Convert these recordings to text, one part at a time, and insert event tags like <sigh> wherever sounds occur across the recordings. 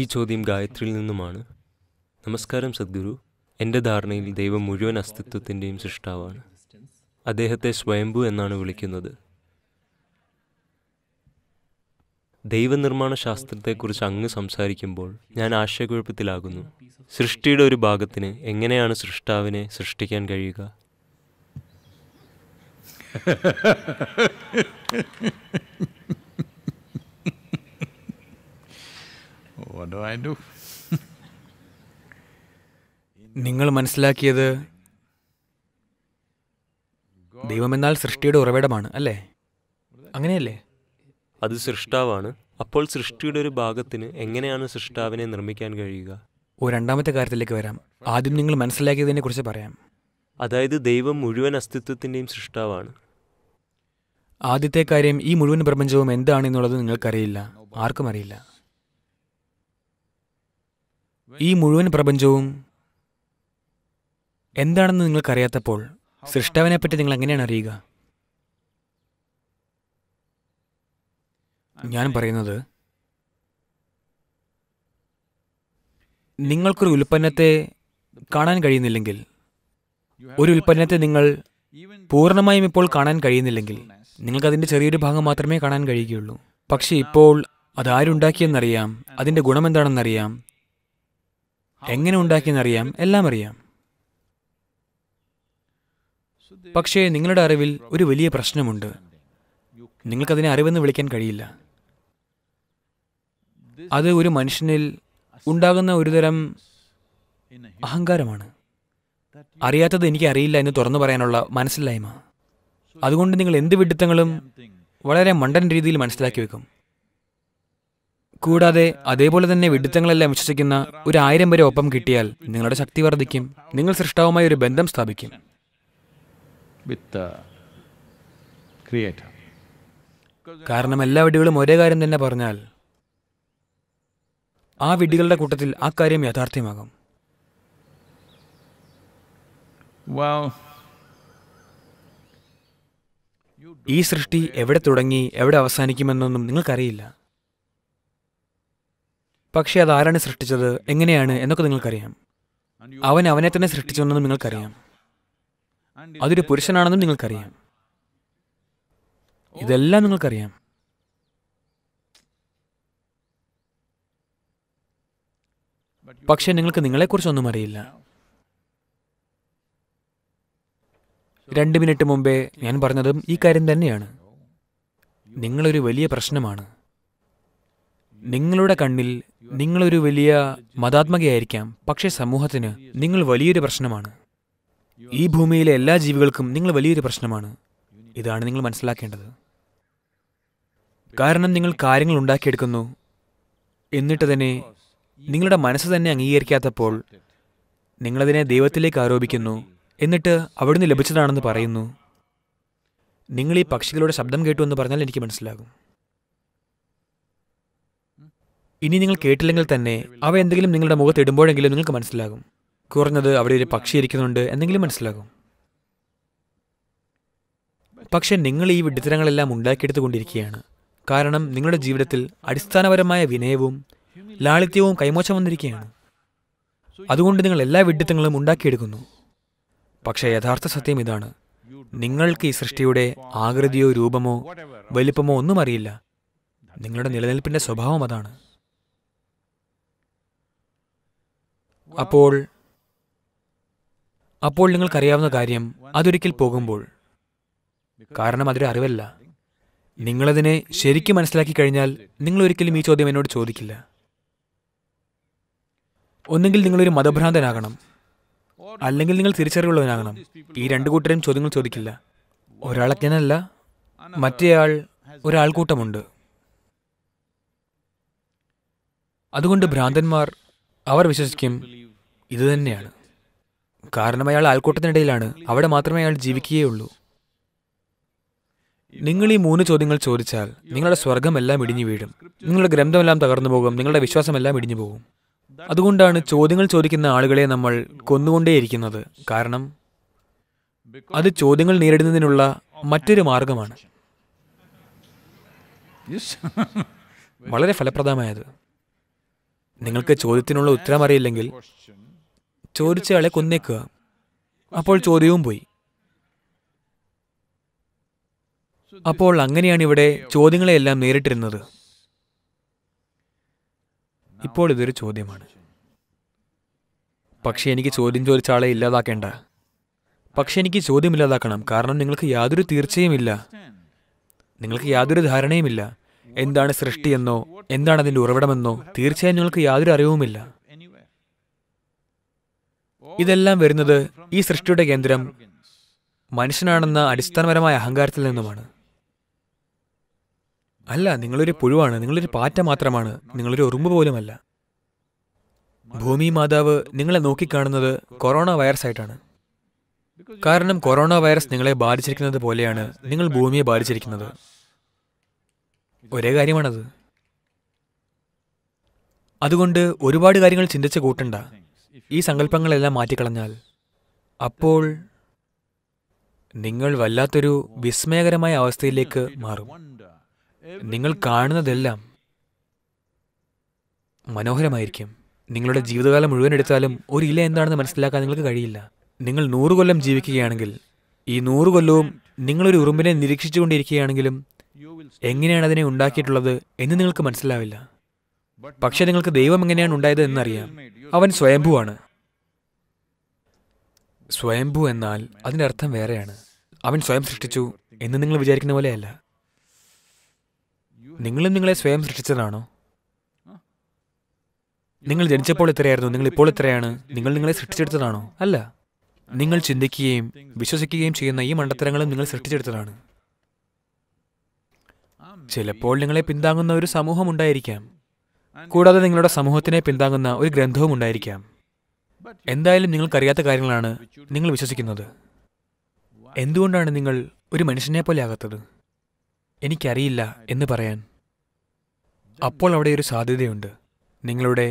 ഈ ചോദ്യം ഗായത്രിയിൽ നിന്നുമാണ് നമസ്കാരം സദ്ഗുരു എൻ്റെ ധാരണയിൽ ദൈവം മുഴുവൻ അസ്തിത്വത്തിൻ്റെയും സൃഷ്ടാവാണ് അദ്ദേഹത്തെ സ്വയംഭു എന്നാണ് വിളിക്കുന്നത് ദൈവനിർമ്മാണ ശാസ്ത്രത്തെക്കുറിച്ച് അങ്ങ് സംസാരിക്കുമ്പോൾ ഞാൻ ആശയക്കുഴപ്പത്തിലാകുന്നു സൃഷ്ടിയുടെ ഒരു ഭാഗത്തിന് എങ്ങനെയാണ് സൃഷ്ടാവിനെ സൃഷ്ടിക്കാൻ കഴിയുക <laughs> നിങ്ങൾ മനസ്സിലാക്കിയത് ദൈവമെന്നാൽ സൃഷ്ടിയുടെ ഉറവിടമാണ് അല്ലേ അങ്ങനെയല്ലേ അത് സൃഷ്ടാവാണ് അപ്പോൾ സൃഷ്ടിയുടെ ഒരു ഭാഗത്തിന് എങ്ങനെയാണ് സൃഷ്ടാവിനെ നിർമ്മിക്കാൻ കഴിയുക ഓ രണ്ടാമത്തെ കാര്യത്തിലേക്ക് വരാം ആദ്യം നിങ്ങൾ മനസ്സിലാക്കിയതിനെ കുറിച്ച് പറയാം അതായത് ദൈവം മുഴുവൻ അസ്തിത്വത്തിൻ്റെയും സൃഷ്ടാവാണ് ആദ്യത്തെ കാര്യം ഈ മുഴുവൻ പ്രപഞ്ചവും എന്താണ് എന്നുള്ളത് നിങ്ങൾക്കറിയില്ല ആർക്കും അറിയില്ല ഈ മുഴുവൻ പ്രപഞ്ചവും എന്താണെന്ന് നിങ്ങൾക്കറിയാത്തപ്പോൾ പറ്റി നിങ്ങൾ എങ്ങനെയാണ് അറിയുക ഞാൻ പറയുന്നത് നിങ്ങൾക്കൊരു ഉൽപ്പന്നത്തെ കാണാൻ കഴിയുന്നില്ലെങ്കിൽ ഒരു ഉൽപ്പന്നത്തെ നിങ്ങൾ പൂർണ്ണമായും ഇപ്പോൾ കാണാൻ കഴിയുന്നില്ലെങ്കിൽ നിങ്ങൾക്കതിൻ്റെ ചെറിയൊരു ഭാഗം മാത്രമേ കാണാൻ കഴിയുകയുള്ളൂ പക്ഷേ ഇപ്പോൾ അതാരുണ്ടാക്കിയെന്നറിയാം അതിൻ്റെ ഗുണമെന്താണെന്നറിയാം എങ്ങനെ ഉണ്ടാക്കിയെന്നറിയാം എല്ലാം അറിയാം പക്ഷേ നിങ്ങളുടെ അറിവിൽ ഒരു വലിയ പ്രശ്നമുണ്ട് നിങ്ങൾക്കതിനെ അറിവെന്ന് വിളിക്കാൻ കഴിയില്ല അത് ഒരു മനുഷ്യനിൽ ഉണ്ടാകുന്ന ഒരുതരം അഹങ്കാരമാണ് അറിയാത്തത് എനിക്ക് അറിയില്ല എന്ന് തുറന്നു പറയാനുള്ള മനസ്സില്ലായ്മ അതുകൊണ്ട് നിങ്ങൾ എന്ത് വിഡിത്തങ്ങളും വളരെ മണ്ടൻ രീതിയിൽ മനസ്സിലാക്കി വെക്കും കൂടാതെ അതേപോലെ തന്നെ വിഡിത്തങ്ങളെല്ലാം വിശ്വസിക്കുന്ന ഒരു ആയിരം വരെ ഒപ്പം കിട്ടിയാൽ നിങ്ങളുടെ ശക്തി വർദ്ധിക്കും നിങ്ങൾ സൃഷ്ടാവുമായി ഒരു ബന്ധം സ്ഥാപിക്കും കാരണം എല്ലാ വിഡികളും ഒരേ കാര്യം തന്നെ പറഞ്ഞാൽ ആ വിഡികളുടെ കൂട്ടത്തിൽ ആ കാര്യം യാഥാർത്ഥ്യമാകും ഈ സൃഷ്ടി എവിടെ തുടങ്ങി എവിടെ അവസാനിക്കുമെന്നൊന്നും നിങ്ങൾക്കറിയില്ല പക്ഷേ അത് ആരാണ് സൃഷ്ടിച്ചത് എങ്ങനെയാണ് എന്നൊക്കെ നിങ്ങൾക്കറിയാം അവൻ അവനെ തന്നെ സൃഷ്ടിച്ചുവെന്നും നിങ്ങൾക്കറിയാം അതൊരു പുരുഷനാണെന്നും നിങ്ങൾക്കറിയാം ഇതെല്ലാം നിങ്ങൾക്കറിയാം പക്ഷേ നിങ്ങൾക്ക് നിങ്ങളെക്കുറിച്ചൊന്നും അറിയില്ല രണ്ട് മിനിറ്റ് മുമ്പേ ഞാൻ പറഞ്ഞതും ഈ കാര്യം തന്നെയാണ് നിങ്ങളൊരു വലിയ പ്രശ്നമാണ് നിങ്ങളുടെ കണ്ണിൽ നിങ്ങളൊരു വലിയ മതാത്മകയായിരിക്കാം പക്ഷേ സമൂഹത്തിന് നിങ്ങൾ വലിയൊരു പ്രശ്നമാണ് ഈ ഭൂമിയിലെ എല്ലാ ജീവികൾക്കും നിങ്ങൾ വലിയൊരു പ്രശ്നമാണ് ഇതാണ് നിങ്ങൾ മനസ്സിലാക്കേണ്ടത് കാരണം നിങ്ങൾ കാര്യങ്ങൾ ഉണ്ടാക്കിയെടുക്കുന്നു എന്നിട്ട് തന്നെ നിങ്ങളുടെ മനസ്സ് തന്നെ അംഗീകരിക്കാത്തപ്പോൾ നിങ്ങളതിനെ ദൈവത്തിലേക്ക് ആരോപിക്കുന്നു എന്നിട്ട് അവിടുന്ന് ലഭിച്ചതാണെന്ന് പറയുന്നു നിങ്ങൾ ഈ പക്ഷികളുടെ ശബ്ദം കേട്ടു എന്ന് പറഞ്ഞാൽ എനിക്ക് മനസ്സിലാകും ഇനി നിങ്ങൾ കേട്ടില്ലെങ്കിൽ തന്നെ അവ എന്തെങ്കിലും നിങ്ങളുടെ മുഖത്ത് ഇടുമ്പോഴെങ്കിലും നിങ്ങൾക്ക് മനസ്സിലാകും കുറഞ്ഞത് അവിടെ ഒരു പക്ഷി ഇരിക്കുന്നുണ്ട് എന്തെങ്കിലും മനസ്സിലാകും പക്ഷെ നിങ്ങൾ ഈ വിഡിത്തരങ്ങളെല്ലാം ഉണ്ടാക്കിയെടുത്തുകൊണ്ടിരിക്കുകയാണ് കാരണം നിങ്ങളുടെ ജീവിതത്തിൽ അടിസ്ഥാനപരമായ വിനയവും ലാളിത്യവും കൈമോശം വന്നിരിക്കുകയാണ് അതുകൊണ്ട് നിങ്ങൾ എല്ലാ വിഡിത്തങ്ങളും ഉണ്ടാക്കിയെടുക്കുന്നു പക്ഷെ യഥാർത്ഥ സത്യം ഇതാണ് നിങ്ങൾക്ക് ഈ സൃഷ്ടിയുടെ ആകൃതിയോ രൂപമോ വലിപ്പമോ ഒന്നും അറിയില്ല നിങ്ങളുടെ നിലനിൽപ്പിന്റെ സ്വഭാവം അതാണ് അപ്പോൾ അപ്പോൾ നിങ്ങൾക്കറിയാവുന്ന കാര്യം അതൊരിക്കൽ പോകുമ്പോൾ കാരണം അതൊരു അറിവല്ല നിങ്ങളതിനെ ശരിക്കും മനസ്സിലാക്കി കഴിഞ്ഞാൽ നിങ്ങൾ ഒരിക്കലും ഈ ചോദ്യം എന്നോട് ചോദിക്കില്ല ഒന്നുകിൽ നിങ്ങളൊരു മതഭ്രാന്തനാകണം അല്ലെങ്കിൽ നിങ്ങൾ തിരിച്ചറിവുള്ളവനാകണം ഈ രണ്ടു കൂട്ടരും ചോദ്യങ്ങൾ ചോദിക്കില്ല ഒരാളജ്ഞനല്ല മറ്റേയാൾ ഒരാൾക്കൂട്ടമുണ്ട് അതുകൊണ്ട് ഭ്രാന്തന്മാർ അവർ വിശ്വസിക്കും ഇതുതന്നെയാണ് കാരണം അയാൾ ആൾക്കൂട്ടത്തിനിടയിലാണ് അവിടെ മാത്രമേ അയാൾ ജീവിക്കുകയുള്ളൂ നിങ്ങൾ ഈ മൂന്ന് ചോദ്യങ്ങൾ ചോദിച്ചാൽ നിങ്ങളുടെ സ്വർഗമെല്ലാം ഇടിഞ്ഞു വീഴും നിങ്ങളുടെ ഗ്രന്ഥമെല്ലാം തകർന്നു പോകും നിങ്ങളുടെ വിശ്വാസമെല്ലാം ഇടിഞ്ഞു പോകും അതുകൊണ്ടാണ് ചോദ്യങ്ങൾ ചോദിക്കുന്ന ആളുകളെ നമ്മൾ കൊന്നുകൊണ്ടേയിരിക്കുന്നത് കാരണം അത് ചോദ്യങ്ങൾ നേരിടുന്നതിനുള്ള മറ്റൊരു മാർഗമാണ് വളരെ ഫലപ്രദമായത് നിങ്ങൾക്ക് ചോദ്യത്തിനുള്ള ഉത്തരം അറിയില്ലെങ്കിൽ ചോദിച്ചയാളെ കൊന്നേക്കുക അപ്പോൾ ചോദ്യവും പോയി അപ്പോൾ അങ്ങനെയാണ് ഇവിടെ ചോദ്യങ്ങളെല്ലാം നേരിട്ടിരുന്നത് ഇപ്പോൾ ഇതൊരു ചോദ്യമാണ് പക്ഷേ എനിക്ക് ചോദ്യം ചോദിച്ച ആളെ ഇല്ലാതാക്കേണ്ട പക്ഷെ എനിക്ക് ചോദ്യം ഇല്ലാതാക്കണം കാരണം നിങ്ങൾക്ക് യാതൊരു തീർച്ചയുമില്ല നിങ്ങൾക്ക് യാതൊരു ധാരണയുമില്ല എന്താണ് സൃഷ്ടിയെന്നോ എന്താണ് അതിൻ്റെ ഉറവിടമെന്നോ തീർച്ചയായും നിങ്ങൾക്ക് യാതൊരു അറിവുമില്ല ഇതെല്ലാം വരുന്നത് ഈ സൃഷ്ടിയുടെ കേന്ദ്രം മനുഷ്യനാണെന്ന അടിസ്ഥാനപരമായ അഹങ്കാരത്തിൽ നിന്നുമാണ് അല്ല നിങ്ങളൊരു പുഴുവാണ് നിങ്ങളൊരു പാറ്റ മാത്രമാണ് നിങ്ങളൊരു ഉറുമ്പ് പോലുമല്ല ഭൂമി മാതാവ് നിങ്ങളെ നോക്കിക്കാണുന്നത് കൊറോണ വൈറസ് ആയിട്ടാണ് കാരണം കൊറോണ വൈറസ് നിങ്ങളെ ബാധിച്ചിരിക്കുന്നത് പോലെയാണ് നിങ്ങൾ ഭൂമിയെ ബാധിച്ചിരിക്കുന്നത് ഒരേ കാര്യമാണത് അതുകൊണ്ട് ഒരുപാട് കാര്യങ്ങൾ ചിന്തിച്ച് കൂട്ടണ്ട ഈ സങ്കല്പങ്ങളെല്ലാം മാറ്റിക്കളഞ്ഞാൽ അപ്പോൾ നിങ്ങൾ വല്ലാത്തൊരു വിസ്മയകരമായ അവസ്ഥയിലേക്ക് മാറും നിങ്ങൾ കാണുന്നതെല്ലാം മനോഹരമായിരിക്കും നിങ്ങളുടെ ജീവിതകാലം മുഴുവൻ എടുത്താലും ഒരു ഇല എന്താണെന്ന് മനസ്സിലാക്കാൻ നിങ്ങൾക്ക് കഴിയില്ല നിങ്ങൾ നൂറുകൊല്ലം കൊല്ലം ജീവിക്കുകയാണെങ്കിൽ ഈ നൂറുകൊല്ലവും കൊല്ലവും നിങ്ങളൊരു ഉറുമ്പിനെ നിരീക്ഷിച്ചുകൊണ്ടിരിക്കുകയാണെങ്കിലും എങ്ങനെയാണ് അതിനെ ഉണ്ടാക്കിയിട്ടുള്ളത് എന്ന് നിങ്ങൾക്ക് മനസ്സിലാവില്ല പക്ഷേ നിങ്ങൾക്ക് ദൈവം എങ്ങനെയാണ് ഉണ്ടായത് എന്നറിയാം അവൻ സ്വയംഭുവാണ് സ്വയംഭു എന്നാൽ അതിൻ്റെ അർത്ഥം വേറെയാണ് അവൻ സ്വയം സൃഷ്ടിച്ചു എന്ന് നിങ്ങൾ വിചാരിക്കുന്ന പോലെയല്ല നിങ്ങളും നിങ്ങളെ സ്വയം സൃഷ്ടിച്ചതാണോ നിങ്ങൾ ജനിച്ചപ്പോൾ ഇത്രയായിരുന്നു നിങ്ങൾ ഇപ്പോൾ ഇത്രയാണ് നിങ്ങൾ നിങ്ങളെ സൃഷ്ടിച്ചെടുത്തതാണോ അല്ല നിങ്ങൾ ചിന്തിക്കുകയും വിശ്വസിക്കുകയും ചെയ്യുന്ന ഈ മണ്ടത്തരങ്ങളും നിങ്ങൾ സൃഷ്ടിച്ചെടുത്തതാണ് ചിലപ്പോൾ നിങ്ങളെ പിന്താങ്ങുന്ന ഒരു സമൂഹം ഉണ്ടായിരിക്കാം കൂടാതെ നിങ്ങളുടെ സമൂഹത്തിനെ പിന്താങ്ങുന്ന ഒരു ഗ്രന്ഥവും ഉണ്ടായിരിക്കാം എന്തായാലും നിങ്ങൾക്കറിയാത്ത കാര്യങ്ങളാണ് നിങ്ങൾ വിശ്വസിക്കുന്നത് എന്തുകൊണ്ടാണ് നിങ്ങൾ ഒരു മനുഷ്യനെ പോലെ ആകാത്തത് എനിക്കറിയില്ല എന്ന് പറയാൻ അപ്പോൾ അവിടെ ഒരു സാധ്യതയുണ്ട് നിങ്ങളുടെ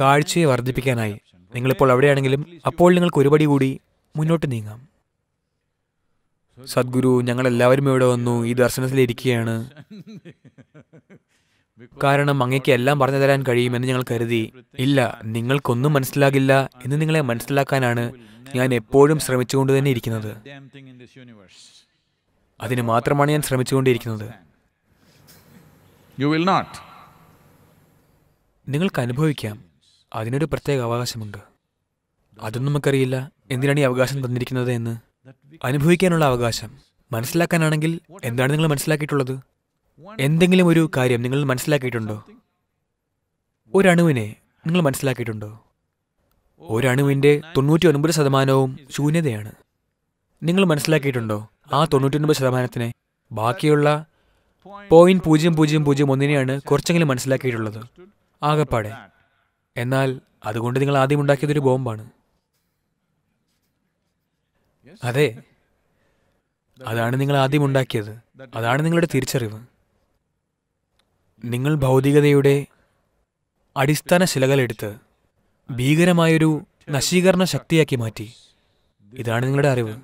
കാഴ്ചയെ വർദ്ധിപ്പിക്കാനായി നിങ്ങളിപ്പോൾ അവിടെയാണെങ്കിലും അപ്പോൾ നിങ്ങൾക്ക് ഒരുപടി കൂടി മുന്നോട്ട് നീങ്ങാം സദ്ഗുരു ഞങ്ങളെല്ലാവരും ഇവിടെ വന്നു ഈ ദർശനത്തിലിരിക്കുകയാണ് കാരണം അങ്ങയ്ക്ക് എല്ലാം പറഞ്ഞു തരാൻ കഴിയുമെന്ന് ഞങ്ങൾ കരുതി ഇല്ല നിങ്ങൾക്കൊന്നും മനസ്സിലാകില്ല എന്ന് നിങ്ങളെ മനസ്സിലാക്കാനാണ് ഞാൻ എപ്പോഴും ശ്രമിച്ചുകൊണ്ട് തന്നെ ഇരിക്കുന്നത് അതിന് മാത്രമാണ് ഞാൻ ശ്രമിച്ചുകൊണ്ടിരിക്കുന്നത് യു വിൽ നോട്ട് നിങ്ങൾക്ക് അനുഭവിക്കാം അതിനൊരു പ്രത്യേക അവകാശമുണ്ട് അതൊന്നും നമുക്കറിയില്ല എന്തിനാണ് ഈ അവകാശം തന്നിരിക്കുന്നത് എന്ന് അനുഭവിക്കാനുള്ള അവകാശം മനസ്സിലാക്കാനാണെങ്കിൽ എന്താണ് നിങ്ങൾ മനസ്സിലാക്കിയിട്ടുള്ളത് എന്തെങ്കിലും ഒരു കാര്യം നിങ്ങൾ മനസ്സിലാക്കിയിട്ടുണ്ടോ ഒരണുവിനെ നിങ്ങൾ മനസ്സിലാക്കിയിട്ടുണ്ടോ ഒരണുവിൻ്റെ തൊണ്ണൂറ്റി ഒൻപത് ശതമാനവും ശൂന്യതയാണ് നിങ്ങൾ മനസ്സിലാക്കിയിട്ടുണ്ടോ ആ തൊണ്ണൂറ്റൊൻപത് ശതമാനത്തിനെ ബാക്കിയുള്ള പോയിന്റ് പൂജ്യം പൂജ്യം പൂജ്യം ഒന്നിനെയാണ് കുറച്ചെങ്കിലും മനസ്സിലാക്കിയിട്ടുള്ളത് ആകപ്പാടെ എന്നാൽ അതുകൊണ്ട് നിങ്ങൾ ആദ്യം ഉണ്ടാക്കിയതൊരു ബോംബാണ് അതെ അതാണ് നിങ്ങൾ ആദ്യം ഉണ്ടാക്കിയത് അതാണ് നിങ്ങളുടെ തിരിച്ചറിവ് നിങ്ങൾ ഭൗതികതയുടെ അടിസ്ഥാന ശിലകളെടുത്ത് ഭീകരമായൊരു നശീകരണ ശക്തിയാക്കി മാറ്റി ഇതാണ് നിങ്ങളുടെ അറിവ്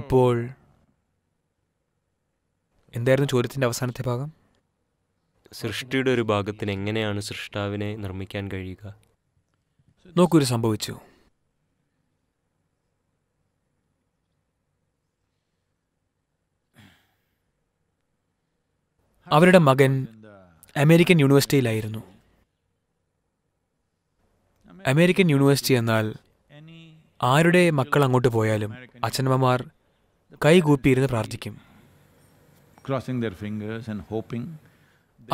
അപ്പോൾ എന്തായിരുന്നു ചോദ്യത്തിൻ്റെ അവസാനത്തെ ഭാഗം സൃഷ്ടിയുടെ ഒരു ഭാഗത്തിന് എങ്ങനെയാണ് സൃഷ്ടാവിനെ നിർമ്മിക്കാൻ കഴിയുക ഒരു സംഭവിച്ചു അവരുടെ മകൻ അമേരിക്കൻ യൂണിവേഴ്സിറ്റിയിലായിരുന്നു അമേരിക്കൻ യൂണിവേഴ്സിറ്റി എന്നാൽ ആരുടെ മക്കൾ അങ്ങോട്ട് പോയാലും അച്ഛനമ്മമാർ കൈകൂപ്പിയിരുന്ന് പ്രാർത്ഥിക്കും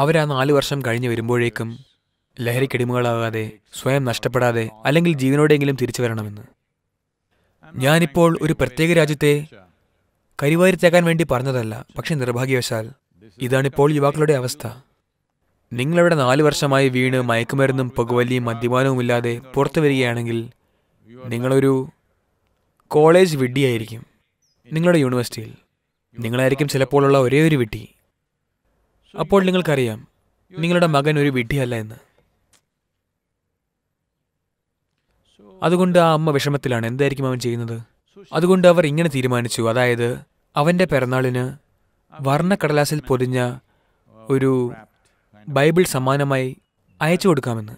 ആ നാല് വർഷം കഴിഞ്ഞ് വരുമ്പോഴേക്കും ലഹരിക്കടിമകളാകാതെ സ്വയം നഷ്ടപ്പെടാതെ അല്ലെങ്കിൽ ജീവനോടെങ്കിലും തിരിച്ചു വരണമെന്ന് ഞാനിപ്പോൾ ഒരു പ്രത്യേക രാജ്യത്തെ കരിവാരിത്തേക്കാൻ വേണ്ടി പറഞ്ഞതല്ല പക്ഷെ നിർഭാഗ്യവശാൽ ഇതാണിപ്പോൾ യുവാക്കളുടെ അവസ്ഥ നിങ്ങളവിടെ നാല് വർഷമായി വീണ് മയക്കുമരുന്നും പുകവലിയും മദ്യപാനവും ഇല്ലാതെ പുറത്തു വരികയാണെങ്കിൽ നിങ്ങളൊരു കോളേജ് വിഡ്ഡിയായിരിക്കും നിങ്ങളുടെ യൂണിവേഴ്സിറ്റിയിൽ നിങ്ങളായിരിക്കും ചിലപ്പോഴുള്ള ഒരേ ഒരു വിഡ്ഢി അപ്പോൾ നിങ്ങൾക്കറിയാം നിങ്ങളുടെ മകൻ ഒരു വിഡ്ഢിയല്ല എന്ന് അതുകൊണ്ട് ആ അമ്മ വിഷമത്തിലാണ് എന്തായിരിക്കും അവൻ ചെയ്യുന്നത് അതുകൊണ്ട് അവർ ഇങ്ങനെ തീരുമാനിച്ചു അതായത് അവൻ്റെ പിറന്നാളിന് വർണ്ണക്കടലാസിൽ പൊതിഞ്ഞ ഒരു ബൈബിൾ സമ്മാനമായി അയച്ചു കൊടുക്കാമെന്ന്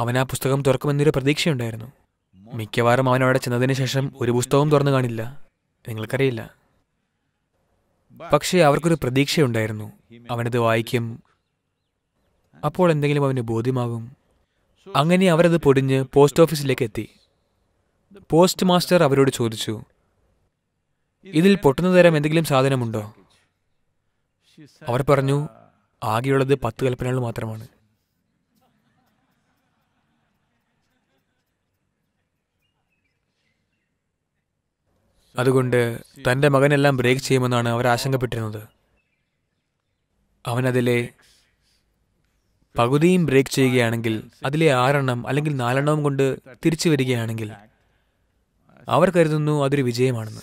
അവൻ ആ പുസ്തകം തുറക്കുമെന്നൊരു പ്രതീക്ഷയുണ്ടായിരുന്നു മിക്കവാറും അവൻ അവിടെ ചെന്നതിന് ശേഷം ഒരു പുസ്തകവും തുറന്നു കാണില്ല നിങ്ങൾക്കറിയില്ല പക്ഷേ അവർക്കൊരു പ്രതീക്ഷയുണ്ടായിരുന്നു അവനത് വായിക്കും അപ്പോൾ എന്തെങ്കിലും അവന് ബോധ്യമാകും അങ്ങനെ അവരത് പൊടിഞ്ഞ് പോസ്റ്റ് ഓഫീസിലേക്ക് എത്തി പോസ്റ്റ് മാസ്റ്റർ അവരോട് ചോദിച്ചു ഇതിൽ പൊട്ടുന്ന തരം എന്തെങ്കിലും സാധനമുണ്ടോ അവർ പറഞ്ഞു ആകെയുള്ളത് പത്ത് കൽപ്പനകൾ മാത്രമാണ് അതുകൊണ്ട് തൻ്റെ മകനെല്ലാം ബ്രേക്ക് ചെയ്യുമെന്നാണ് അവർ ആശങ്കപ്പെട്ടിരുന്നത് അവൻ പകുതിയും ബ്രേക്ക് ചെയ്യുകയാണെങ്കിൽ അതിലെ ആറെണ്ണം അല്ലെങ്കിൽ നാലെണ്ണവും കൊണ്ട് തിരിച്ചു വരികയാണെങ്കിൽ അവർ കരുതുന്നു അതൊരു വിജയമാണെന്ന്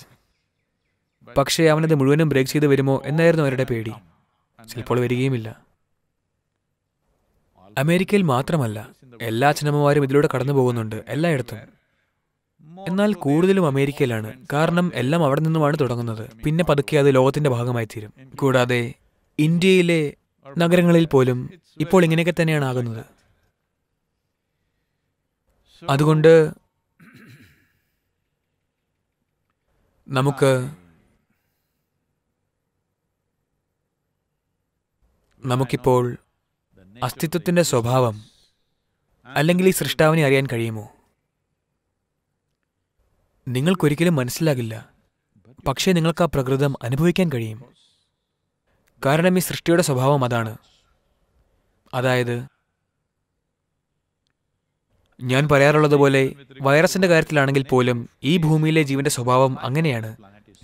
പക്ഷേ അവനത് മുഴുവനും ബ്രേക്ക് ചെയ്ത് വരുമോ എന്നായിരുന്നു അവരുടെ പേടി ചിലപ്പോൾ വരികയുമില്ല അമേരിക്കയിൽ മാത്രമല്ല എല്ലാ അച്ഛനമ്മമാരും ഇതിലൂടെ കടന്നു പോകുന്നുണ്ട് എല്ലായിടത്തും എന്നാൽ കൂടുതലും അമേരിക്കയിലാണ് കാരണം എല്ലാം അവിടെ നിന്നുമാണ് തുടങ്ങുന്നത് പിന്നെ പതുക്കെ അത് ലോകത്തിന്റെ ഭാഗമായി തീരും കൂടാതെ ഇന്ത്യയിലെ നഗരങ്ങളിൽ പോലും ഇപ്പോൾ ഇങ്ങനെയൊക്കെ തന്നെയാണ് ആകുന്നത് അതുകൊണ്ട് നമുക്ക് നമുക്കിപ്പോൾ അസ്തിത്വത്തിൻ്റെ സ്വഭാവം അല്ലെങ്കിൽ ഈ സൃഷ്ടാവിനെ അറിയാൻ കഴിയുമോ നിങ്ങൾക്കൊരിക്കലും മനസ്സിലാകില്ല പക്ഷേ നിങ്ങൾക്ക് ആ പ്രകൃതം അനുഭവിക്കാൻ കഴിയും കാരണം ഈ സൃഷ്ടിയുടെ സ്വഭാവം അതാണ് അതായത് ഞാൻ പറയാറുള്ളതുപോലെ വൈറസിന്റെ കാര്യത്തിലാണെങ്കിൽ പോലും ഈ ഭൂമിയിലെ ജീവന്റെ സ്വഭാവം അങ്ങനെയാണ്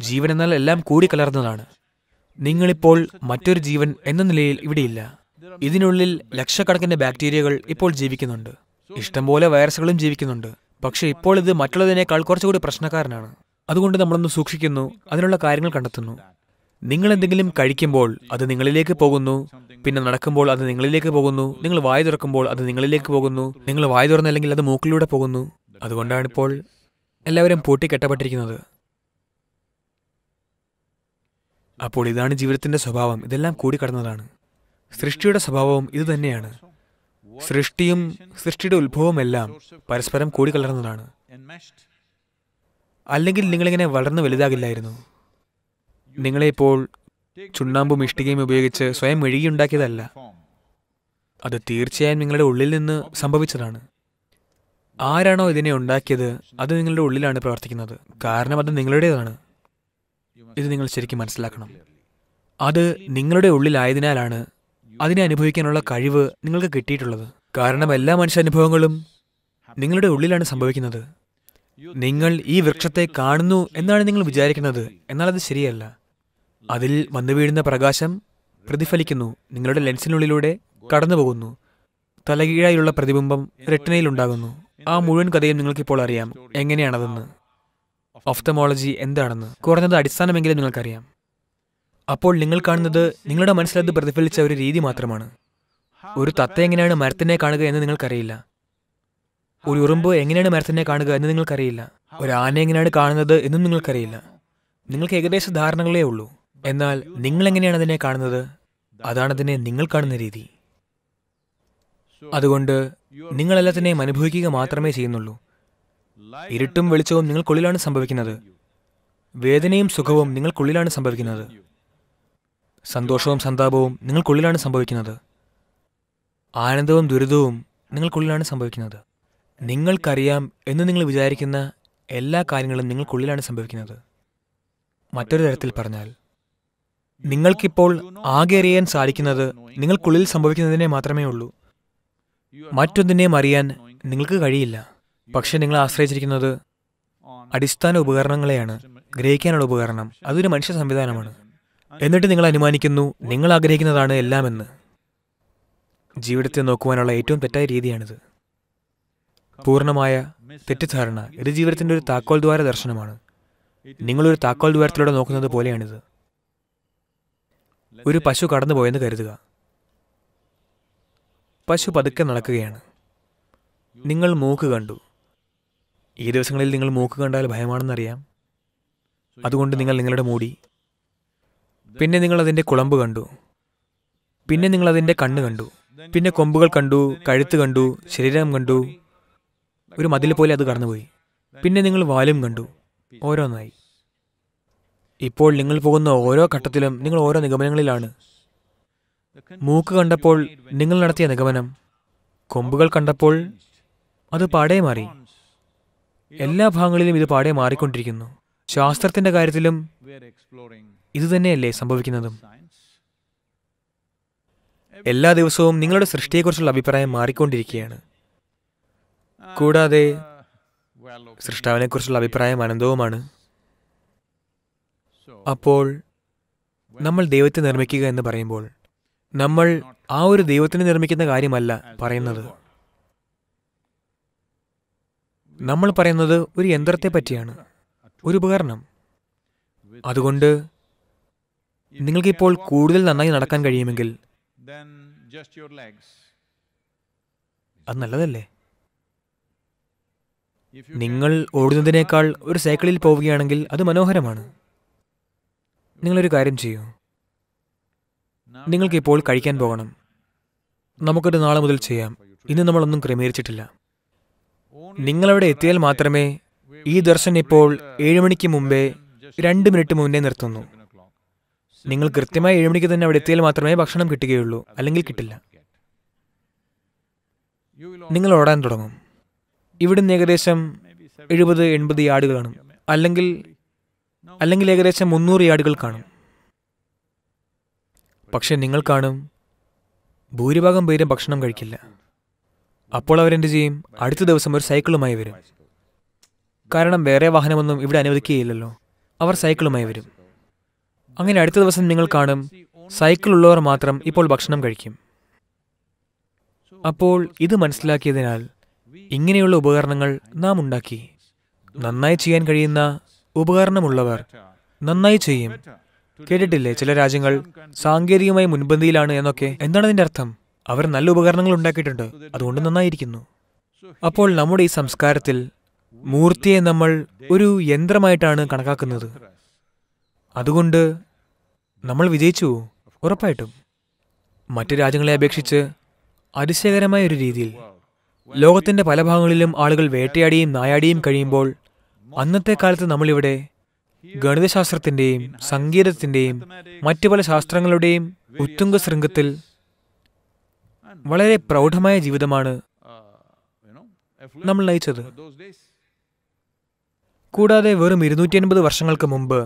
ജീവൻ എന്നാൽ എല്ലാം കൂടിക്കലർന്നതാണ് നിങ്ങളിപ്പോൾ മറ്റൊരു ജീവൻ എന്ന നിലയിൽ ഇവിടെയില്ല ഇതിനുള്ളിൽ ലക്ഷക്കണക്കിന് ബാക്ടീരിയകൾ ഇപ്പോൾ ജീവിക്കുന്നുണ്ട് ഇഷ്ടംപോലെ വൈറസുകളും ജീവിക്കുന്നുണ്ട് പക്ഷേ ഇപ്പോൾ ഇത് മറ്റുള്ളതിനേക്കാൾ കുറച്ചുകൂടി പ്രശ്നക്കാരനാണ് അതുകൊണ്ട് നമ്മളൊന്ന് സൂക്ഷിക്കുന്നു അതിനുള്ള കാര്യങ്ങൾ കണ്ടെത്തുന്നു നിങ്ങൾ എന്തെങ്കിലും കഴിക്കുമ്പോൾ അത് നിങ്ങളിലേക്ക് പോകുന്നു പിന്നെ നടക്കുമ്പോൾ അത് നിങ്ങളിലേക്ക് പോകുന്നു നിങ്ങൾ വായ തുറക്കുമ്പോൾ അത് നിങ്ങളിലേക്ക് പോകുന്നു നിങ്ങൾ വായ തുറന്നില്ലെങ്കിൽ അത് മൂക്കിലൂടെ പോകുന്നു അതുകൊണ്ടാണിപ്പോൾ എല്ലാവരും പൂട്ടിക്കെട്ടപ്പെട്ടിരിക്കുന്നത് അപ്പോൾ ഇതാണ് ജീവിതത്തിന്റെ സ്വഭാവം ഇതെല്ലാം കൂടിക്കടന്നതാണ് സൃഷ്ടിയുടെ സ്വഭാവവും ഇത് തന്നെയാണ് സൃഷ്ടിയും സൃഷ്ടിയുടെ ഉത്ഭവമെല്ലാം പരസ്പരം കൂടിക്കലർന്നതാണ് അല്ലെങ്കിൽ നിങ്ങളിങ്ങനെ വളർന്നു വലുതാകില്ലായിരുന്നു നിങ്ങളെ ചുണ്ണാമ്പും ഇഷ്ടികയും ഉപയോഗിച്ച് സ്വയം മെഴുകിയുണ്ടാക്കിയതല്ല അത് തീർച്ചയായും നിങ്ങളുടെ ഉള്ളിൽ നിന്ന് സംഭവിച്ചതാണ് ആരാണോ ഇതിനെ ഉണ്ടാക്കിയത് അത് നിങ്ങളുടെ ഉള്ളിലാണ് പ്രവർത്തിക്കുന്നത് കാരണം അത് നിങ്ങളുടേതാണ് ഇത് നിങ്ങൾ ശരിക്കും മനസ്സിലാക്കണം അത് നിങ്ങളുടെ ഉള്ളിലായതിനാലാണ് അതിനെ അനുഭവിക്കാനുള്ള കഴിവ് നിങ്ങൾക്ക് കിട്ടിയിട്ടുള്ളത് കാരണം എല്ലാ മനുഷ്യാനുഭവങ്ങളും നിങ്ങളുടെ ഉള്ളിലാണ് സംഭവിക്കുന്നത് നിങ്ങൾ ഈ വൃക്ഷത്തെ കാണുന്നു എന്നാണ് നിങ്ങൾ വിചാരിക്കുന്നത് എന്നാൽ അത് ശരിയല്ല അതിൽ വന്നു വീഴുന്ന പ്രകാശം പ്രതിഫലിക്കുന്നു നിങ്ങളുടെ ലെൻസിനുള്ളിലൂടെ കടന്നുപോകുന്നു തലകീഴായുള്ള പ്രതിബിംബം ഉണ്ടാകുന്നു ആ മുഴുവൻ കഥയും നിങ്ങൾക്കിപ്പോൾ അറിയാം എങ്ങനെയാണതെന്ന് ഒഫ്തമോളജി എന്താണെന്ന് കുറഞ്ഞത് അടിസ്ഥാനമെങ്കിലും നിങ്ങൾക്കറിയാം അപ്പോൾ നിങ്ങൾ കാണുന്നത് നിങ്ങളുടെ മനസ്സിലത് പ്രതിഫലിച്ച ഒരു രീതി മാത്രമാണ് ഒരു തത്ത എങ്ങനെയാണ് മരത്തിനെ കാണുക എന്ന് നിങ്ങൾക്കറിയില്ല ഒരു ഉറുമ്പ് എങ്ങനെയാണ് മരത്തിനെ കാണുക എന്ന് നിങ്ങൾക്കറിയില്ല ഒരു ആന എങ്ങനെയാണ് കാണുന്നത് എന്നും നിങ്ങൾക്കറിയില്ല നിങ്ങൾക്ക് ഏകദേശ ധാരണകളേ ഉള്ളൂ എന്നാൽ നിങ്ങൾ എങ്ങനെയാണ് അതിനെ കാണുന്നത് അതാണ് അതിനെ നിങ്ങൾ കാണുന്ന രീതി അതുകൊണ്ട് നിങ്ങളെല്ലാത്തിനെയും അനുഭവിക്കുക മാത്രമേ ചെയ്യുന്നുള്ളൂ ഇരുട്ടും വെളിച്ചവും നിങ്ങൾക്കുള്ളിലാണ് സംഭവിക്കുന്നത് വേദനയും സുഖവും നിങ്ങൾക്കുള്ളിലാണ് സംഭവിക്കുന്നത് സന്തോഷവും സന്താപവും നിങ്ങൾക്കുള്ളിലാണ് സംഭവിക്കുന്നത് ആനന്ദവും ദുരിതവും നിങ്ങൾക്കുള്ളിലാണ് സംഭവിക്കുന്നത് നിങ്ങൾക്കറിയാം എന്ന് നിങ്ങൾ വിചാരിക്കുന്ന എല്ലാ കാര്യങ്ങളും നിങ്ങൾക്കുള്ളിലാണ് സംഭവിക്കുന്നത് മറ്റൊരു തരത്തിൽ പറഞ്ഞാൽ നിങ്ങൾക്കിപ്പോൾ ആകെ അറിയാൻ സാധിക്കുന്നത് നിങ്ങൾക്കുള്ളിൽ സംഭവിക്കുന്നതിനെ മാത്രമേ ഉള്ളൂ മറ്റൊന്നിനെയും അറിയാൻ നിങ്ങൾക്ക് കഴിയില്ല പക്ഷേ നിങ്ങൾ ആശ്രയിച്ചിരിക്കുന്നത് അടിസ്ഥാന ഉപകരണങ്ങളെയാണ് ഗ്രഹിക്കാനുള്ള ഉപകരണം അതൊരു മനുഷ്യ സംവിധാനമാണ് എന്നിട്ട് നിങ്ങൾ അനുമാനിക്കുന്നു നിങ്ങൾ ആഗ്രഹിക്കുന്നതാണ് എല്ലാമെന്ന് ജീവിതത്തെ നോക്കുവാനുള്ള ഏറ്റവും തെറ്റായ രീതിയാണിത് പൂർണ്ണമായ തെറ്റിദ്ധാരണ ഇത് ജീവിതത്തിൻ്റെ ഒരു താക്കോൽ ദ്വാര ദർശനമാണ് നിങ്ങളൊരു താക്കോൽ ദ്വാരത്തിലൂടെ നോക്കുന്നത് പോലെയാണിത് ഒരു പശു കടന്നുപോയെന്ന് കരുതുക പശു പതുക്കെ നടക്കുകയാണ് നിങ്ങൾ മൂക്ക് കണ്ടു ഈ ദിവസങ്ങളിൽ നിങ്ങൾ മൂക്ക് കണ്ടാൽ ഭയമാണെന്നറിയാം അതുകൊണ്ട് നിങ്ങൾ നിങ്ങളുടെ മൂടി പിന്നെ നിങ്ങൾ അതിൻ്റെ കുളമ്പ് കണ്ടു പിന്നെ നിങ്ങൾ അതിൻ്റെ കണ്ണ് കണ്ടു പിന്നെ കൊമ്പുകൾ കണ്ടു കഴുത്ത് കണ്ടു ശരീരം കണ്ടു ഒരു മതിൽ പോലെ അത് കടന്നുപോയി പിന്നെ നിങ്ങൾ വാലും കണ്ടു ഓരോന്നായി ഇപ്പോൾ നിങ്ങൾ പോകുന്ന ഓരോ ഘട്ടത്തിലും നിങ്ങൾ ഓരോ നിഗമനങ്ങളിലാണ് മൂക്ക് കണ്ടപ്പോൾ നിങ്ങൾ നടത്തിയ നിഗമനം കൊമ്പുകൾ കണ്ടപ്പോൾ അത് പാടേ മാറി എല്ലാ ഭാഗങ്ങളിലും ഇത് പാടെ മാറിക്കൊണ്ടിരിക്കുന്നു ശാസ്ത്രത്തിന്റെ കാര്യത്തിലും ഇതുതന്നെയല്ലേ സംഭവിക്കുന്നതും എല്ലാ ദിവസവും നിങ്ങളുടെ സൃഷ്ടിയെക്കുറിച്ചുള്ള അഭിപ്രായം മാറിക്കൊണ്ടിരിക്കുകയാണ് കൂടാതെ സൃഷ്ടാവിനെക്കുറിച്ചുള്ള അഭിപ്രായം അനന്തവുമാണ് അപ്പോൾ നമ്മൾ ദൈവത്തെ നിർമ്മിക്കുക എന്ന് പറയുമ്പോൾ നമ്മൾ ആ ഒരു ദൈവത്തിന് നിർമ്മിക്കുന്ന കാര്യമല്ല പറയുന്നത് നമ്മൾ പറയുന്നത് ഒരു യന്ത്രത്തെ പറ്റിയാണ് ഒരു ഉപകരണം അതുകൊണ്ട് നിങ്ങൾക്കിപ്പോൾ കൂടുതൽ നന്നായി നടക്കാൻ കഴിയുമെങ്കിൽ അത് നല്ലതല്ലേ നിങ്ങൾ ഓടുന്നതിനേക്കാൾ ഒരു സൈക്കിളിൽ പോവുകയാണെങ്കിൽ അത് മനോഹരമാണ് നിങ്ങളൊരു കാര്യം ചെയ്യൂ നിങ്ങൾക്കിപ്പോൾ കഴിക്കാൻ പോകണം നമുക്കത് നാളെ മുതൽ ചെയ്യാം ഇന്ന് നമ്മളൊന്നും ക്രമീകരിച്ചിട്ടില്ല നിങ്ങളവിടെ എത്തിയാൽ മാത്രമേ ഈ ദർശൻ ഇപ്പോൾ ഏഴുമണിക്ക് മുമ്പേ രണ്ട് മിനിറ്റ് മുന്നേ നിർത്തുന്നു നിങ്ങൾ കൃത്യമായി ഏഴുമണിക്ക് തന്നെ അവിടെ എത്തിയാൽ മാത്രമേ ഭക്ഷണം കിട്ടുകയുള്ളൂ അല്ലെങ്കിൽ കിട്ടില്ല നിങ്ങൾ ഓടാൻ തുടങ്ങും ഇവിടുന്ന് ഏകദേശം എഴുപത് എൺപത് യാർഡ് കാണും അല്ലെങ്കിൽ അല്ലെങ്കിൽ ഏകദേശം മുന്നൂറ് യാർഡുകൾ കാണും പക്ഷെ നിങ്ങൾ കാണും ഭൂരിഭാഗം പേരും ഭക്ഷണം കഴിക്കില്ല അപ്പോൾ അവരെന്ത് ചെയ്യും അടുത്ത ദിവസം ഒരു സൈക്കിളുമായി വരും കാരണം വേറെ വാഹനമൊന്നും ഇവിടെ അനുവദിക്കുകയില്ലല്ലോ അവർ സൈക്കിളുമായി വരും അങ്ങനെ അടുത്ത ദിവസം നിങ്ങൾ കാണും സൈക്കിൾ ഉള്ളവർ മാത്രം ഇപ്പോൾ ഭക്ഷണം കഴിക്കും അപ്പോൾ ഇത് മനസ്സിലാക്കിയതിനാൽ ഇങ്ങനെയുള്ള ഉപകരണങ്ങൾ നാം ഉണ്ടാക്കി നന്നായി ചെയ്യാൻ കഴിയുന്ന ഉപകരണമുള്ളവർ നന്നായി ചെയ്യും കേട്ടിട്ടില്ലേ ചില രാജ്യങ്ങൾ സാങ്കേതികമായി മുൻപന്തിയിലാണ് എന്നൊക്കെ എന്താണ് അതിൻ്റെ അർത്ഥം അവർ നല്ല ഉപകരണങ്ങൾ ഉണ്ടാക്കിയിട്ടുണ്ട് അതുകൊണ്ട് നന്നായിരിക്കുന്നു അപ്പോൾ നമ്മുടെ ഈ സംസ്കാരത്തിൽ മൂർത്തിയെ നമ്മൾ ഒരു യന്ത്രമായിട്ടാണ് കണക്കാക്കുന്നത് അതുകൊണ്ട് നമ്മൾ വിജയിച്ചു ഉറപ്പായിട്ടും മറ്റു രാജ്യങ്ങളെ അപേക്ഷിച്ച് അതിശയകരമായ ഒരു രീതിയിൽ ലോകത്തിന്റെ പല ഭാഗങ്ങളിലും ആളുകൾ വേട്ടയാടിയും നായാടിയും കഴിയുമ്പോൾ അന്നത്തെ കാലത്ത് നമ്മളിവിടെ ഗണിതശാസ്ത്രത്തിൻ്റെയും സംഗീതത്തിൻ്റെയും മറ്റു പല ശാസ്ത്രങ്ങളുടെയും ഉത്തുംഗ ശൃംഗത്തിൽ വളരെ പ്രൗഢമായ ജീവിതമാണ് നമ്മൾ നയിച്ചത് കൂടാതെ വെറും ഇരുന്നൂറ്റി അൻപത് വർഷങ്ങൾക്ക് മുമ്പ്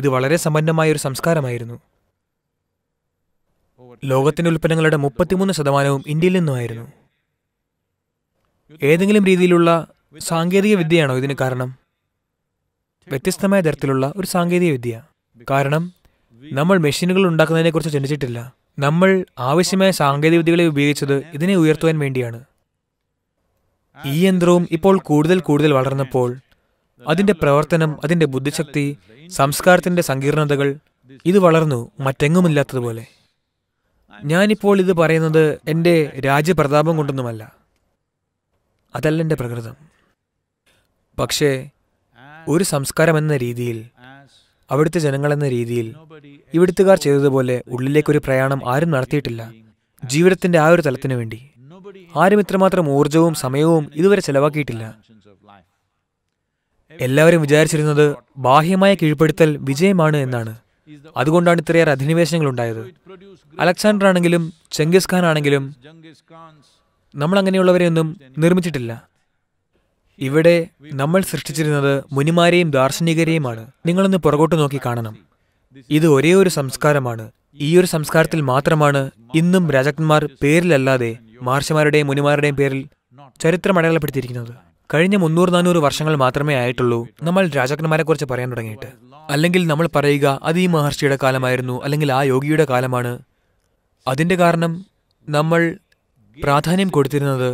ഇത് വളരെ സമ്പന്നമായ ഒരു സംസ്കാരമായിരുന്നു ലോകത്തിന്റെ ഉൽപ്പന്നങ്ങളുടെ മുപ്പത്തിമൂന്ന് ശതമാനവും ഇന്ത്യയിൽ നിന്നുമായിരുന്നു ഏതെങ്കിലും രീതിയിലുള്ള സാങ്കേതിക വിദ്യയാണോ ഇതിന് കാരണം വ്യത്യസ്തമായ തരത്തിലുള്ള ഒരു സാങ്കേതിക വിദ്യ കാരണം നമ്മൾ മെഷീനുകൾ ഉണ്ടാക്കുന്നതിനെക്കുറിച്ച് ചിന്തിച്ചിട്ടില്ല നമ്മൾ ആവശ്യമായ സാങ്കേതികവിദ്യകളെ ഉപയോഗിച്ചത് ഇതിനെ ഉയർത്തുവാൻ വേണ്ടിയാണ് ഈ യന്ത്രവും ഇപ്പോൾ കൂടുതൽ കൂടുതൽ വളർന്നപ്പോൾ അതിന്റെ പ്രവർത്തനം അതിന്റെ ബുദ്ധിശക്തി സംസ്കാരത്തിന്റെ സങ്കീർണതകൾ ഇത് വളർന്നു മറ്റെങ്ങുമില്ലാത്തതുപോലെ ഞാനിപ്പോൾ ഇത് പറയുന്നത് എൻ്റെ രാജ്യപ്രതാപം കൊണ്ടൊന്നുമല്ല അതല്ല എൻ്റെ പ്രകൃതം പക്ഷേ ഒരു സംസ്കാരം എന്ന രീതിയിൽ അവിടുത്തെ ജനങ്ങളെന്ന രീതിയിൽ ഇവിടുത്തുകാർ ചെയ്തതുപോലെ ഉള്ളിലേക്കൊരു പ്രയാണം ആരും നടത്തിയിട്ടില്ല ജീവിതത്തിന്റെ ആ ഒരു തലത്തിനു വേണ്ടി ആരും ഇത്രമാത്രം ഊർജവും സമയവും ഇതുവരെ ചെലവാക്കിയിട്ടില്ല എല്ലാവരും വിചാരിച്ചിരുന്നത് ബാഹ്യമായ കീഴ്പ്പെടുത്തൽ വിജയമാണ് എന്നാണ് അതുകൊണ്ടാണ് ഇത്രയേറെ അധിനിവേശങ്ങൾ ഉണ്ടായത് അലക്സാണ്ടർ ആണെങ്കിലും ചെങ്കിസ് ഖാൻ ആണെങ്കിലും നമ്മൾ അങ്ങനെയുള്ളവരെയൊന്നും നിർമ്മിച്ചിട്ടില്ല ഇവിടെ നമ്മൾ സൃഷ്ടിച്ചിരുന്നത് മുനിമാരെയും ദാർശനികരെയുമാണ് നിങ്ങളൊന്ന് പുറകോട്ട് നോക്കി കാണണം ഇത് ഒരേ ഒരു സംസ്കാരമാണ് ഈ ഒരു സംസ്കാരത്തിൽ മാത്രമാണ് ഇന്നും രാജാക്കന്മാർ പേരിലല്ലാതെ മാർഷമാരുടെയും മുനിമാരുടെയും പേരിൽ ചരിത്രം അടയാളപ്പെടുത്തിയിരിക്കുന്നത് കഴിഞ്ഞ മുന്നൂറ് നാനൂറ് വർഷങ്ങൾ മാത്രമേ ആയിട്ടുള്ളൂ നമ്മൾ കുറിച്ച് പറയാൻ തുടങ്ങിയിട്ട് അല്ലെങ്കിൽ നമ്മൾ പറയുക അത് ഈ മഹർഷിയുടെ കാലമായിരുന്നു അല്ലെങ്കിൽ ആ യോഗിയുടെ കാലമാണ് അതിൻ്റെ കാരണം നമ്മൾ പ്രാധാന്യം കൊടുത്തിരുന്നത്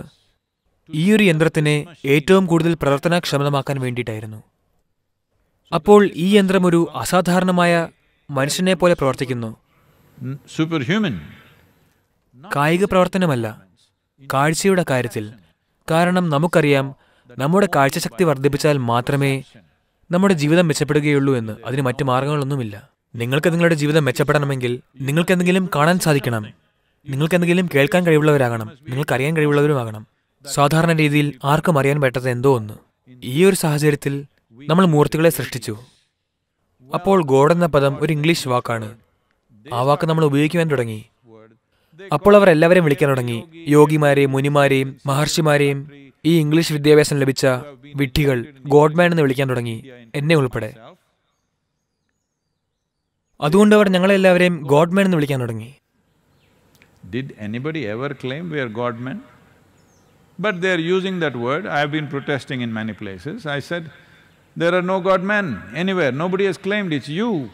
ഈ ഒരു യന്ത്രത്തിനെ ഏറ്റവും കൂടുതൽ പ്രവർത്തനക്ഷമതമാക്കാൻ വേണ്ടിയിട്ടായിരുന്നു അപ്പോൾ ഈ യന്ത്രം ഒരു അസാധാരണമായ മനുഷ്യനെ പോലെ പ്രവർത്തിക്കുന്നു കായിക പ്രവർത്തനമല്ല കാഴ്ചയുടെ കാര്യത്തിൽ കാരണം നമുക്കറിയാം നമ്മുടെ കാഴ്ചശക്തി വർദ്ധിപ്പിച്ചാൽ മാത്രമേ നമ്മുടെ ജീവിതം മെച്ചപ്പെടുകയുള്ളൂ എന്ന് അതിന് മറ്റു മാർഗങ്ങളൊന്നുമില്ല നിങ്ങൾക്ക് നിങ്ങളുടെ ജീവിതം മെച്ചപ്പെടണമെങ്കിൽ നിങ്ങൾക്ക് എന്തെങ്കിലും കാണാൻ സാധിക്കണം നിങ്ങൾക്ക് എന്തെങ്കിലും കേൾക്കാൻ കഴിവുള്ളവരാകണം നിങ്ങൾക്ക് അറിയാൻ കഴിവുള്ളവരുമാകണം സാധാരണ രീതിയിൽ ആർക്കും അറിയാൻ പറ്റാത്ത എന്തോ ഒന്ന് ഈ ഒരു സാഹചര്യത്തിൽ നമ്മൾ മൂർത്തികളെ സൃഷ്ടിച്ചു അപ്പോൾ ഗോഡ് എന്ന പദം ഒരു ഇംഗ്ലീഷ് വാക്കാണ് ആ വാക്ക് നമ്മൾ ഉപയോഗിക്കുവാൻ തുടങ്ങി അപ്പോൾ അവർ എല്ലാവരെയും വിളിക്കാൻ തുടങ്ങി യോഗിമാരെയും മുനിമാരെയും മഹർഷിമാരെയും ഈ ഇംഗ്ലീഷ് വിദ്യാഭ്യാസം ലഭിച്ച വിഡ്ഢികൾ ഗോഡ്മാൻ എന്ന് വിളിക്കാൻ തുടങ്ങി എന്നെ ഉൾപ്പെടെ അതുകൊണ്ട് അവർ ഞങ്ങളെല്ലാവരെയും ഗോഡ്മാൻ എന്ന് വിളിക്കാൻ തുടങ്ങി did anybody ever claim we are godman But they're using that word, I've been protesting in many places. I said, there are no god men anywhere, nobody has claimed it's you,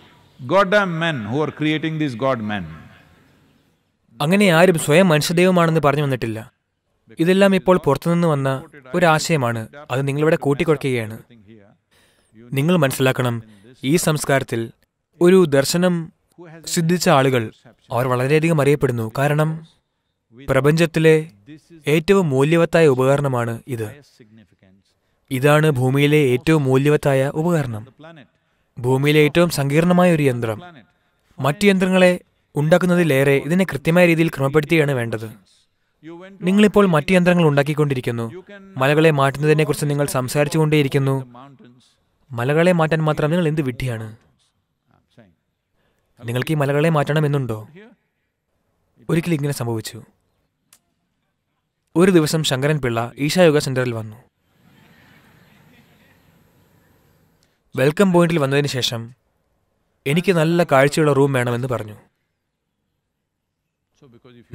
goddamn men who are creating these god men. അങ്ങനെ ആരും സ്വയം മനുഷ്യദൈവമാണെന്ന് പറഞ്ഞു വന്നിട്ടില്ല ഇതെല്ലാം ഇപ്പോൾ പുറത്തുനിന്ന് വന്ന ഒരാശയമാണ് അത് നിങ്ങളിവിടെ കൂട്ടിക്കൊടുക്കുകയാണ് നിങ്ങൾ മനസ്സിലാക്കണം ഈ സംസ്കാരത്തിൽ ഒരു ദർശനം സിദ്ധിച്ച ആളുകൾ അവർ വളരെയധികം അറിയപ്പെടുന്നു കാരണം പ്രപഞ്ചത്തിലെ ഏറ്റവും മൂല്യവത്തായ ഉപകരണമാണ് ഇത് ഇതാണ് ഭൂമിയിലെ ഏറ്റവും മൂല്യവത്തായ ഉപകരണം ഭൂമിയിലെ ഏറ്റവും സങ്കീർണമായ ഒരു യന്ത്രം മറ്റു യന്ത്രങ്ങളെ ഉണ്ടാക്കുന്നതിലേറെ ഇതിനെ കൃത്യമായ രീതിയിൽ ക്രമപ്പെടുത്തിയാണ് വേണ്ടത് നിങ്ങളിപ്പോൾ മറ്റു യന്ത്രങ്ങൾ ഉണ്ടാക്കിക്കൊണ്ടിരിക്കുന്നു മലകളെ മാറ്റുന്നതിനെക്കുറിച്ച് നിങ്ങൾ സംസാരിച്ചുകൊണ്ടേയിരിക്കുന്നു മലകളെ മാറ്റാൻ മാത്രം നിങ്ങൾ എന്ത് വിഡ്ഢിയാണ് നിങ്ങൾക്ക് ഈ മലകളെ മാറ്റണമെന്നുണ്ടോ ഒരിക്കലും ഇങ്ങനെ സംഭവിച്ചു ഒരു ദിവസം ശങ്കരൻ പിള്ള ഈശായോഗ സെന്ററിൽ വന്നു വെൽക്കം പോയിന്റിൽ വന്നതിന് ശേഷം എനിക്ക് നല്ല കാഴ്ചയുള്ള റൂം വേണമെന്ന് പറഞ്ഞു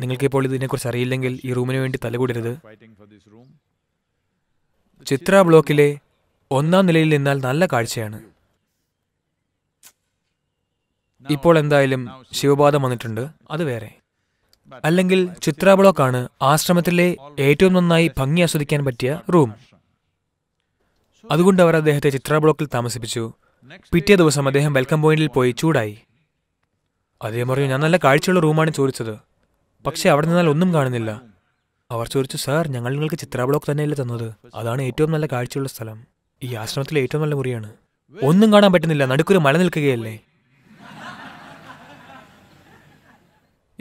നിങ്ങൾക്കിപ്പോൾ ഇതിനെക്കുറിച്ച് അറിയില്ലെങ്കിൽ ഈ റൂമിന് വേണ്ടി തലകൂടരുത് ചിത്ര ബ്ലോക്കിലെ ഒന്നാം നിലയിൽ നിന്നാൽ നല്ല കാഴ്ചയാണ് ഇപ്പോൾ എന്തായാലും ശിവപാദം വന്നിട്ടുണ്ട് അത് വേറെ അല്ലെങ്കിൽ ചിത്ര ബ്ലോക്കാണ് ആശ്രമത്തിലെ ഏറ്റവും നന്നായി ഭംഗി ആസ്വദിക്കാൻ പറ്റിയ റൂം അതുകൊണ്ട് അവർ അദ്ദേഹത്തെ ചിത്ര ബ്ലോക്കിൽ താമസിപ്പിച്ചു പിറ്റേ ദിവസം അദ്ദേഹം വെൽക്കം പോയിന്റിൽ പോയി ചൂടായി അദ്ദേഹം പറഞ്ഞു ഞാൻ നല്ല കാഴ്ചയുള്ള റൂമാണ് ചോദിച്ചത് പക്ഷേ അവിടെ നിന്നാൽ ഒന്നും കാണുന്നില്ല അവർ ചോദിച്ചു സാർ ഞങ്ങൾ നിങ്ങൾക്ക് ചിത്ര ബ്ലോക്ക് തന്നെയല്ലേ തന്നത് അതാണ് ഏറ്റവും നല്ല കാഴ്ചയുള്ള സ്ഥലം ഈ ആശ്രമത്തിലെ ഏറ്റവും നല്ല മുറിയാണ് ഒന്നും കാണാൻ പറ്റുന്നില്ല നടുക്കൊരു മല നിൽക്കുകയല്ലേ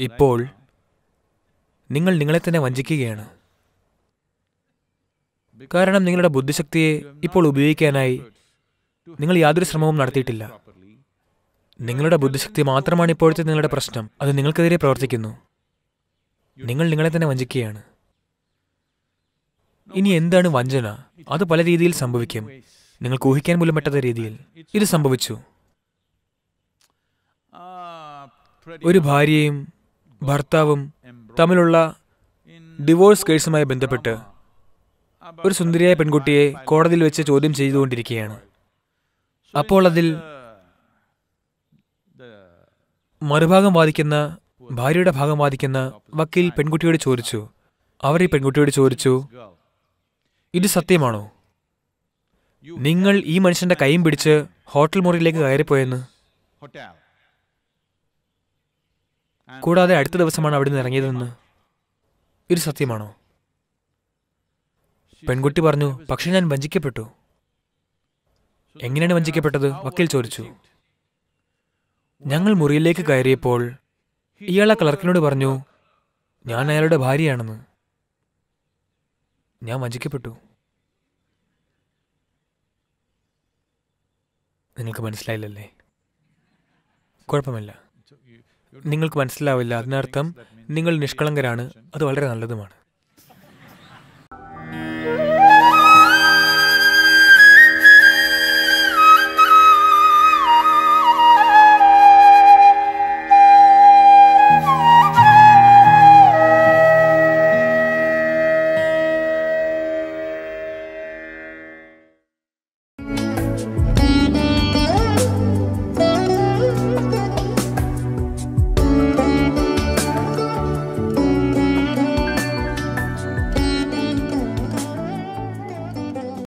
ഇപ്പോൾ നിങ്ങൾ നിങ്ങളെ തന്നെ വഞ്ചിക്കുകയാണ് കാരണം നിങ്ങളുടെ ബുദ്ധിശക്തിയെ ഇപ്പോൾ ഉപയോഗിക്കാനായി നിങ്ങൾ യാതൊരു ശ്രമവും നടത്തിയിട്ടില്ല നിങ്ങളുടെ ബുദ്ധിശക്തി മാത്രമാണ് ഇപ്പോഴത്തെ നിങ്ങളുടെ പ്രശ്നം അത് നിങ്ങൾക്കെതിരെ പ്രവർത്തിക്കുന്നു നിങ്ങൾ നിങ്ങളെ തന്നെ വഞ്ചിക്കുകയാണ് ഇനി എന്താണ് വഞ്ചന അത് പല രീതിയിൽ സംഭവിക്കും നിങ്ങൾക്ക് ഊഹിക്കാൻ പോലും പറ്റാത്ത രീതിയിൽ ഇത് സംഭവിച്ചു ഒരു ഭാര്യയും ഭർത്താവും തമ്മിലുള്ള ഡിവോഴ്സ് കേസുമായി ബന്ധപ്പെട്ട് ഒരു സുന്ദരിയായ പെൺകുട്ടിയെ കോടതിയിൽ വെച്ച് ചോദ്യം ചെയ്തുകൊണ്ടിരിക്കുകയാണ് അപ്പോൾ അതിൽ മറുഭാഗം വാദിക്കുന്ന ഭാര്യയുടെ ഭാഗം വാദിക്കുന്ന വക്കീൽ പെൺകുട്ടിയോട് ചോദിച്ചു അവർ ഈ പെൺകുട്ടിയോട് ചോദിച്ചു ഇത് സത്യമാണോ നിങ്ങൾ ഈ മനുഷ്യന്റെ കൈയും പിടിച്ച് ഹോട്ടൽ മുറിയിലേക്ക് കയറിപ്പോയെന്ന് കൂടാതെ അടുത്ത ദിവസമാണ് അവിടെ നിന്ന് ഇറങ്ങിയതെന്ന് ഇത് സത്യമാണോ പെൺകുട്ടി പറഞ്ഞു പക്ഷെ ഞാൻ വഞ്ചിക്കപ്പെട്ടു എങ്ങനെയാണ് വഞ്ചിക്കപ്പെട്ടത് വക്കീൽ ചോദിച്ചു ഞങ്ങൾ മുറിയിലേക്ക് കയറിയപ്പോൾ ഇയാൾ ആ ക്ലർക്കിനോട് പറഞ്ഞു ഞാൻ അയാളുടെ ഭാര്യയാണെന്ന് ഞാൻ വഞ്ചിക്കപ്പെട്ടു നിങ്ങൾക്ക് മനസ്സിലായില്ലല്ലേ കുഴപ്പമില്ല നിങ്ങൾക്ക് മനസ്സിലാവില്ല അതിനർത്ഥം നിങ്ങൾ നിഷ്കളങ്കരാണ് അത് വളരെ നല്ലതുമാണ്